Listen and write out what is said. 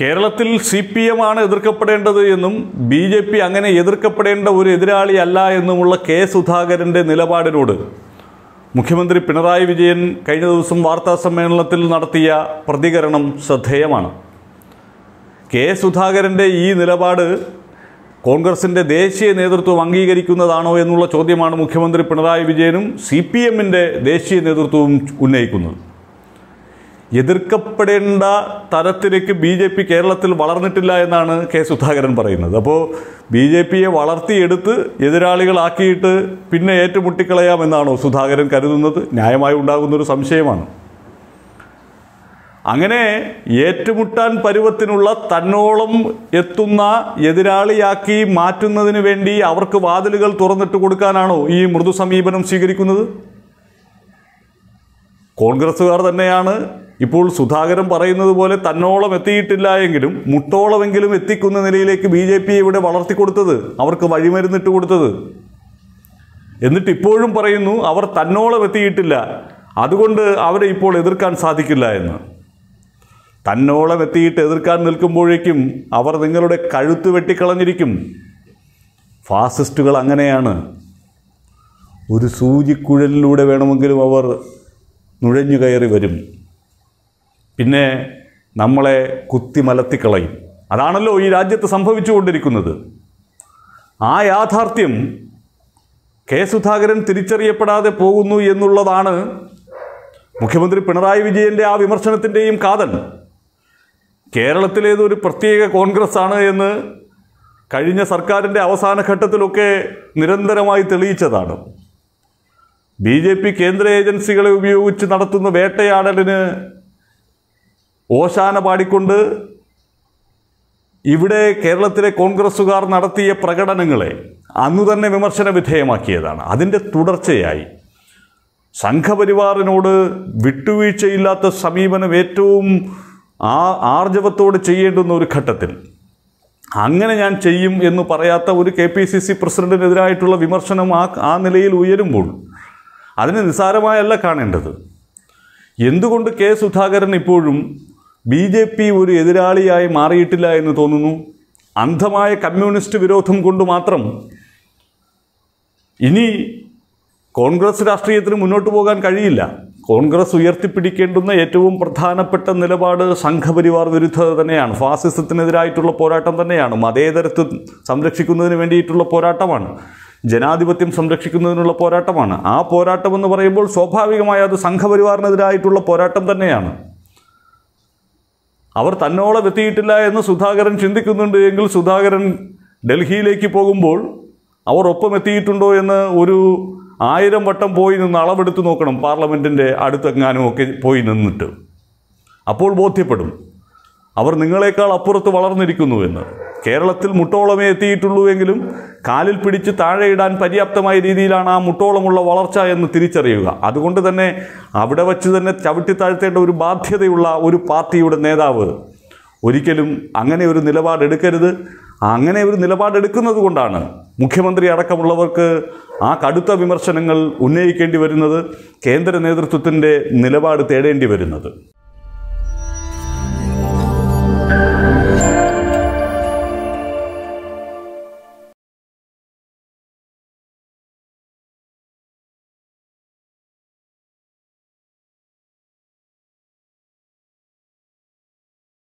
കേരളത്തിൽ C P M ആണ് എതിർക്കപ്പെടേണ്ടത് എന്നും ബി ജെ പി അങ്ങനെ എതിർക്കപ്പെടേണ്ട ഒരു എതിരാളി അല്ല എന്നുമുള്ള കെ സുധാകരൻ്റെ നിലപാടിനോട് മുഖ്യമന്ത്രി പിണറായി വിജയൻ കഴിഞ്ഞ ദിവസം വാർത്താ സമ്മേളനത്തിൽ നടത്തിയ പ്രതികരണം ശ്രദ്ധേയമാണ് കെ സുധാകരൻ്റെ ഈ നിലപാട് കോൺഗ്രസിൻ്റെ ദേശീയ നേതൃത്വം അംഗീകരിക്കുന്നതാണോ എന്നുള്ള ചോദ്യമാണ് മുഖ്യമന്ത്രി പിണറായി വിജയനും സി പി എമ്മിൻ്റെ ദേശീയ നേതൃത്വവും ഉന്നയിക്കുന്നത് എതിർക്കപ്പെടേണ്ട തരത്തിലേക്ക് ബി ജെ പി കേരളത്തിൽ വളർന്നിട്ടില്ല എന്നാണ് കെ സുധാകരൻ പറയുന്നത് അപ്പോൾ ബി ജെ പിയെ വളർത്തിയെടുത്ത് എതിരാളികളാക്കിയിട്ട് പിന്നെ ഏറ്റുമുട്ടിക്കളയാമെന്നാണോ സുധാകരൻ കരുതുന്നത് ന്യായമായി ഉണ്ടാകുന്നൊരു സംശയമാണ് അങ്ങനെ ഏറ്റുമുട്ടാൻ പരുവത്തിനുള്ള തന്നോളം എത്തുന്ന എതിരാളിയാക്കി മാറ്റുന്നതിന് വേണ്ടി അവർക്ക് വാതിലുകൾ തുറന്നിട്ട് കൊടുക്കാനാണോ ഈ മൃദു സമീപനം സ്വീകരിക്കുന്നത് കോൺഗ്രസ്സുകാർ തന്നെയാണ് ഇപ്പോൾ സുധാകരൻ പറയുന്നത് പോലെ തന്നോളം എത്തിയിട്ടില്ല എങ്കിലും മുട്ടോളമെങ്കിലും എത്തിക്കുന്ന നിലയിലേക്ക് ബി ജെ പി ഇവിടെ വളർത്തിക്കൊടുത്തത് അവർക്ക് വഴിമരുന്നിട്ട് കൊടുത്തത് എന്നിട്ട് ഇപ്പോഴും പറയുന്നു അവർ തന്നോളം എത്തിയിട്ടില്ല അതുകൊണ്ട് അവരെ ഇപ്പോൾ എതിർക്കാൻ സാധിക്കില്ല എന്ന് തന്നോളം എത്തിയിട്ട് എതിർക്കാൻ നിൽക്കുമ്പോഴേക്കും അവർ നിങ്ങളുടെ കഴുത്ത് വെട്ടിക്കളഞ്ഞിരിക്കും ഫാസിസ്റ്റുകൾ അങ്ങനെയാണ് ഒരു സൂചിക്കുഴലിലൂടെ വേണമെങ്കിലും അവർ നുഴഞ്ഞു കയറി വരും പിന്നെ നമ്മളെ കുത്തിമലത്തിക്കളയും അതാണല്ലോ ഈ രാജ്യത്ത് സംഭവിച്ചുകൊണ്ടിരിക്കുന്നത് ആ യാഥാർത്ഥ്യം കെ സുധാകരൻ തിരിച്ചറിയപ്പെടാതെ പോകുന്നു എന്നുള്ളതാണ് മുഖ്യമന്ത്രി പിണറായി വിജയൻ്റെ ആ വിമർശനത്തിൻ്റെയും കാതൽ കേരളത്തിലേതൊരു പ്രത്യേക കോൺഗ്രസ് ആണ് എന്ന് കഴിഞ്ഞ സർക്കാരിൻ്റെ അവസാന ഘട്ടത്തിലൊക്കെ നിരന്തരമായി തെളിയിച്ചതാണ് ബി ജെ പി കേന്ദ്ര ഏജൻസികളെ ഉപയോഗിച്ച് നടത്തുന്ന വേട്ടയാടലിന് ഓശാന പാടിക്കൊണ്ട് ഇവിടെ കേരളത്തിലെ കോൺഗ്രസ്സുകാർ നടത്തിയ പ്രകടനങ്ങളെ അന്നു തന്നെ വിമർശന വിധേയമാക്കിയതാണ് അതിൻ്റെ തുടർച്ചയായി സംഘപരിവാറിനോട് വിട്ടുവീഴ്ചയില്ലാത്ത സമീപനം ഏറ്റവും ആ ആർജവത്തോട് ചെയ്യേണ്ടുന്ന ഒരു ഘട്ടത്തിൽ അങ്ങനെ ഞാൻ ചെയ്യും എന്ന് പറയാത്ത ഒരു കെ പി സി സി പ്രസിഡൻറ്റിനെതിരായിട്ടുള്ള വിമർശനം ആ ആ നിലയിൽ ഉയരുമ്പോൾ അതിനെ നിസ്സാരമായല്ല കാണേണ്ടത് എന്തുകൊണ്ട് കെ സുധാകരൻ ഇപ്പോഴും ബി ജെ പി ഒരു എതിരാളിയായി മാറിയിട്ടില്ല എന്ന് തോന്നുന്നു അന്ധമായ കമ്മ്യൂണിസ്റ്റ് വിരോധം കൊണ്ട് മാത്രം ഇനി കോൺഗ്രസ് രാഷ്ട്രീയത്തിന് മുന്നോട്ട് പോകാൻ കഴിയില്ല കോൺഗ്രസ് ഉയർത്തിപ്പിടിക്കേണ്ടുന്ന ഏറ്റവും പ്രധാനപ്പെട്ട നിലപാട് സംഘപരിവാർ വിരുദ്ധത തന്നെയാണ് ഫാസിസത്തിനെതിരായിട്ടുള്ള പോരാട്ടം തന്നെയാണ് മതേതരത്വം സംരക്ഷിക്കുന്നതിന് വേണ്ടിയിട്ടുള്ള പോരാട്ടമാണ് ജനാധിപത്യം സംരക്ഷിക്കുന്നതിനുള്ള പോരാട്ടമാണ് ആ പോരാട്ടം എന്ന് പറയുമ്പോൾ സ്വാഭാവികമായി അത് സംഘപരിവാറിനെതിരായിട്ടുള്ള പോരാട്ടം തന്നെയാണ് അവർ തന്നോളം എത്തിയിട്ടില്ല എന്ന് സുധാകരൻ ചിന്തിക്കുന്നുണ്ട് എങ്കിൽ സുധാകരൻ ഡൽഹിയിലേക്ക് പോകുമ്പോൾ അവർ ഒപ്പം എത്തിയിട്ടുണ്ടോ എന്ന് ഒരു ആയിരം വട്ടം പോയി നിന്ന് അളവെടുത്ത് നോക്കണം പാർലമെൻറ്റിൻ്റെ അടുത്തെങ്ങാനും ഒക്കെ പോയി നിന്നിട്ട് അപ്പോൾ ബോധ്യപ്പെടും അവർ നിങ്ങളെക്കാൾ അപ്പുറത്ത് വളർന്നിരിക്കുന്നു എന്ന് കേരളത്തിൽ മുട്ടോളമേ എത്തിയിട്ടുള്ളൂവെങ്കിലും കാലിൽ പിടിച്ച് താഴെ ഇടാൻ പര്യാപ്തമായ രീതിയിലാണ് ആ മുട്ടോളമുള്ള വളർച്ച എന്ന് തിരിച്ചറിയുക അതുകൊണ്ട് തന്നെ അവിടെ വച്ച് തന്നെ ചവിട്ടി താഴ്ത്തേണ്ട ഒരു ബാധ്യതയുള്ള ഒരു പാർട്ടിയുടെ നേതാവ് ഒരിക്കലും അങ്ങനെ ഒരു നിലപാടെടുക്കരുത് അങ്ങനെ ഒരു നിലപാടെടുക്കുന്നത് കൊണ്ടാണ് മുഖ്യമന്ത്രി അടക്കമുള്ളവർക്ക് ആ കടുത്ത വിമർശനങ്ങൾ ഉന്നയിക്കേണ്ടി വരുന്നത് കേന്ദ്ര നേതൃത്വത്തിൻ്റെ നിലപാട് തേടേണ്ടി വരുന്നത്